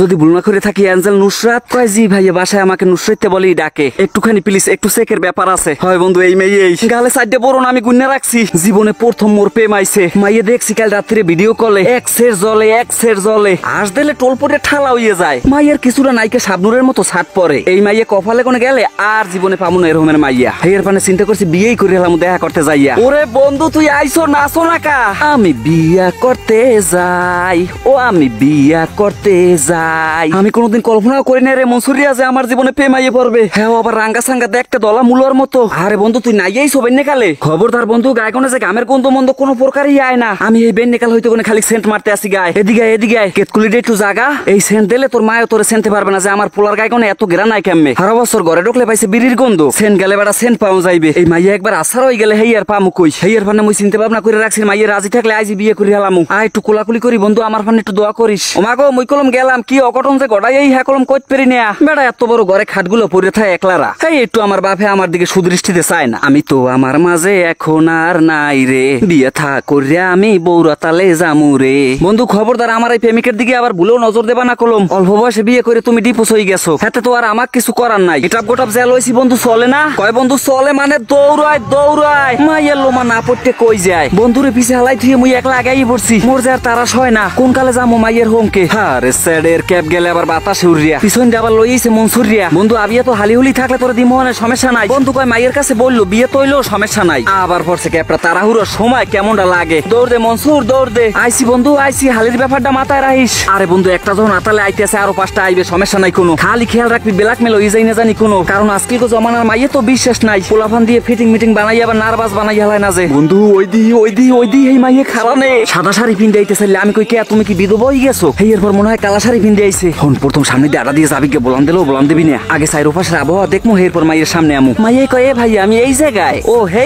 যদি ভুল না করে থাকি অ্যাঞ্জেল নুসরাত কয় জি ভাইয়া বাসায় আমাকে নুসরাইতে বলেই ডাকে একটুখানি প্লিজ একটু সেকের ব্যাপার আছে হয় বন্ধু এই মেয়ে এই গালে সাইডে বরণ আমি গুন্না রাখছি জীবনে প্রথম মোর প্রেম মাইছে মাইয়ে দেখছি কাল রাত্রে ভিডিও কলে এক সের জলে এক সের জলে আজ দিলে টোল পরে ঠালা হইয়ে যায় মাইয়ের কিছুটা নাইকে সাবনুরের মতো ছাট পরে এই মাইয়ে কপালে কোনে গেলে আর জীবনে পাবো না এরকমের মাইয়া এর পানে চিন্তা করছি বিয়েই করে এলাম দেখা করতে যাইয়া ওরে বন্ধু তুই আইছো নাচো না কা আমি বিয়া করতে যাই ও আমি বিয়া করতে যাই ভাই আমি কোনোদিন কল্পনা করি না রে মনসুরি যে আমার জীবনে প্রেম আইয়ে পড়বে হ্যাঁ আবার রাঙ্গা সাঙ্গাতে একটা দলা মুলোর মতো আরে বন্ধু তুই নাই এই সবেন নেকালে খবরদার বন্ধু গায়ে কোনো গ্রামের গামের গন্ধ মন্দ কোনো প্রকারই আয় না আমি এই বেন নেকাল হইতে কোনো খালি সেন্ট মারতে আসি গায়ে এদিকে এদিকে কেতকুলি ডে একটু জাগা এই সেন্ট দিলে তোর মায়ও তোরে সেন্টে পারবে না যে আমার পোলার গায়ে কোনো এত গেরা নাই কেমে আর বছর ঘরে ঢুকলে পাইছে বিড়ির গন্ধ সেন্ট গেলে বেড়া সেন্ট পাওয়া যাইবে এই মাইয়া একবার আসার হয়ে গেলে হেয়ার পা মুখ হেয়ার ফান্না মুই চিন্তা ভাবনা করে রাখছি মাইয়া রাজি থাকলে আইজি বিয়ে করে হেলামু আয় একটু কোলাকুলি করি বন্ধু আমার ফানে একটু দোয়া করিস ওমাগো মুই কলম গেলাম কি অকটন যে গড়াই এই হ্যাকলম কত পেরি নেয়া বেড়া এত বড় ঘরে খাটগুলো পড়ে থাকে একলারা এই একটু আমার বাপে আমার দিকে সুদৃষ্টিতে চায় না আমি তো আমার মাঝে এখন আর নাই রে বিয়ে থা করিয়া আমি বৌরা তালে যামু রে বন্ধু খবরদার আমার এই প্রেমিকের দিকে আবার ভুলেও নজর দেবা না কলম অল্প বয়সে বিয়ে করে তুমি ডিপোস হয়ে গেছো হ্যাঁ তো আর আমার কিছু করার নাই এটা গোটাপ জেল হয়েছি বন্ধু চলে না কয় বন্ধু চলে মানে দৌড়ায় দৌড়ায় মাইয়ের লোমা না পড়তে কই যায় বন্ধুরে পিছে হালাই থুয়ে মুই একলা আগাই পড়ছি মোর যার তারা সয় না কোন কালে যামো মাইয়ের হোমকে রে স্যাডের গেলে আবার উড়িয়া পিছন লইছে মনসুরিয়া বন্ধু আবিয়া তো হালি হুলি থাকলে মানে সমস্যা নাই বন্ধু কয় কাছে বললো বিয়ে সমস্যা নাই আবার পড়ছে তাড়াহুড়োর সময় কেমনটা লাগে দৌড় দে মনসুর দৌড় দে আইসি বন্ধু আইসি হালির ব্যাপারটা মাথায় আরে বন্ধু একটা যখন আতালে আইতেছে আরো পাঁচটা আইবে সমস্যা নাই কোনো খালি খেয়াল রাখবি বেলাক মেলো ইজাই না জানি কোনো কারণ আজকে তো জমানার মাইয়ে তো বিশ্বাস নাই পোলাফান দিয়ে ফিটিং মিটিং বানাই আবার নার্ভাস বানাই হেলায় না যে বন্ধু ওই দি ওই ওই এই মাইয়ে নে সাদা শাড়ি পিন্ডাইতেছে আমি কই কে তুমি কি বিধবা হয়ে গেছো এরপর মনে হয় কালা শাড়ি পিন্দে আইছে হন প্রথম সামনে দিয়ে আড়া দিয়ে বলান দিলো বলান দিবি না আগে সাইর ওপাশের আবহাওয়া দেখমু এরপর মাইয়ের সামনে আমু মাইয়ে কয়ে ভাই আমি এই জায়গায় ও হে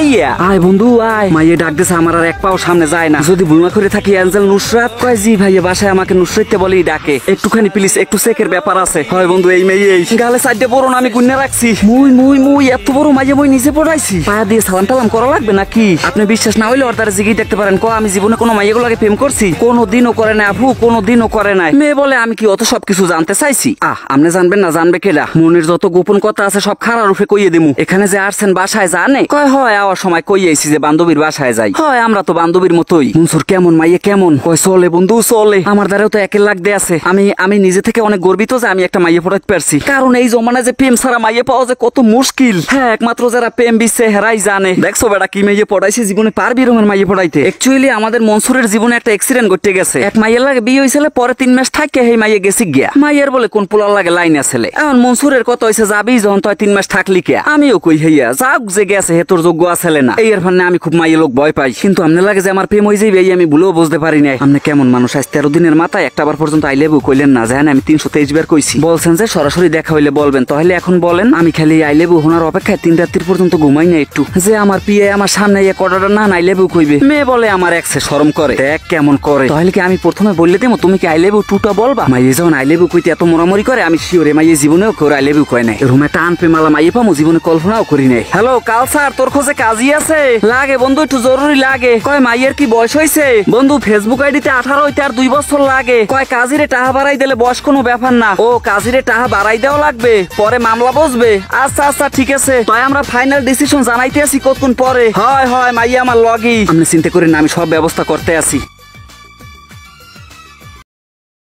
আয় বন্ধু আয় মাইয়ে ডাক দিছে আমার আর এক পাও সামনে যায় না যদি বুলমা করে থাকি অ্যাঞ্জেল নুসরাত কয় জি ভাইয়া বাসায় আমাকে নুসরাতকে বলেই ডাকে একটুখানি প্লিজ একটু চেকের ব্যাপার আছে হয় বন্ধু এই মেয়ে এই গালে সাইডে না আমি গুন্নে রাখছি মুই মুই মুই এত বড় মাইয়ে মুই নিজে পড়াইছি পায়া দিয়ে সালাম টালাম করা লাগবে নাকি আপনি বিশ্বাস না হইলে ওর তারা জিগিয়ে দেখতে পারেন ক আমি জীবনে কোনো মাইয়েগুলো আগে প্রেম করছি কোনো দিনও করে না আপু কোনো দিনও করে নাই মেয়ে বলে আমি কি মূলত সবকিছু জানতে চাইছি আহ আপনি জানবেন না জানবে কেলা মনির যত গোপন কথা আছে সব খারা রূপে কইয়ে দিমু এখানে যে আসছেন বাসায় জানে কয় হয় আওয়ার সময় কই আইছি যে বান্ধবীর বাসায় যাই হয় আমরা তো বান্ধবীর মতোই মনসুর কেমন মাইয়ে কেমন কয় চলে বন্ধু চলে আমার দ্বারাও তো একের লাগতে আছে আমি আমি নিজে থেকে অনেক গর্বিত যে আমি একটা মাইয়ে পড়াতে পারছি কারণ এই জমানা যে প্রেম ছাড়া মাইয়ে পাওয়া যে কত মুশকিল হ্যাঁ একমাত্র যারা প্রেম বিশ্বে হেরাই জানে দেখছো বেড়া কি মাইয়ে পড়াইছে জীবনে পারবি রোমের মাইয়ে পড়াইতে একচুয়ালি আমাদের মনসুরের জীবনে একটা এক্সিডেন্ট ঘটে গেছে এক মাইয়ের লাগে বিয়ে হয়েছিল পরে তিন মাস থাকে সেই মাইয়ে গেছি গিয়া মাইয়ার বলে কোন পোলার লাগে লাইন আসলে এখন মনসুরের কত হয়েছে যাবি যখন তুই তিন মাস থাকলি কে আমিও কই হইয়া যাক যে গেছে হে তোর যোগ্য আসলে না এই ফান্নে আমি খুব মাইয়া লোক ভয় পাই কিন্তু আমনে লাগে যে আমার প্রেম হয়ে যাইবে এই আমি ভুলেও বুঝতে পারি নাই আমনে কেমন মানুষ আজ তেরো দিনের মাথায় একটা বার পর্যন্ত আইলেবু কইলেন না জানেন আমি তিনশো তেইশ বার কইছি বলছেন যে সরাসরি দেখা হইলে বলবেন তাহলে এখন বলেন আমি খালি আইলেবু হোনার অপেক্ষায় তিন রাত্রির পর্যন্ত ঘুমাই না একটু যে আমার পিয়ে আমার সামনে ইয়ে কটাটা না আইলেবু কইবে মেয়ে বলে আমার একসে শরম করে দেখ কেমন করে তাহলে কি আমি প্রথমে বললে দেবো তুমি কি আইলেবু টুটা বলবা মাই যখন আই লেবু কইতে এত মরামরি করে আমি শিওরে মাইয়ে জীবনেও করে আই লেবু কয় নাই রুমে টান পে মালা মাইয়ে পামো জীবনে কল্পনাও করি নাই হ্যালো কাল স্যার তোর খোঁজে কাজই আছে লাগে বন্ধু একটু জরুরি লাগে কয় মাইয়ের কি বয়স হয়েছে বন্ধু ফেসবুক আইডিতে আঠারো হইতে আর দুই বছর লাগে কয় কাজিরে টাহা বাড়াই দিলে বয়স কোনো ব্যাপার না ও কাজিরে টাহা বাড়াই দেওয়া লাগবে পরে মামলা বসবে আচ্ছা আচ্ছা ঠিক আছে তাই আমরা ফাইনাল ডিসিশন জানাইতে আছি কতক্ষণ পরে হয় হয় মাইয়া আমার লগই আমি চিন্তা করি না আমি সব ব্যবস্থা করতে আছি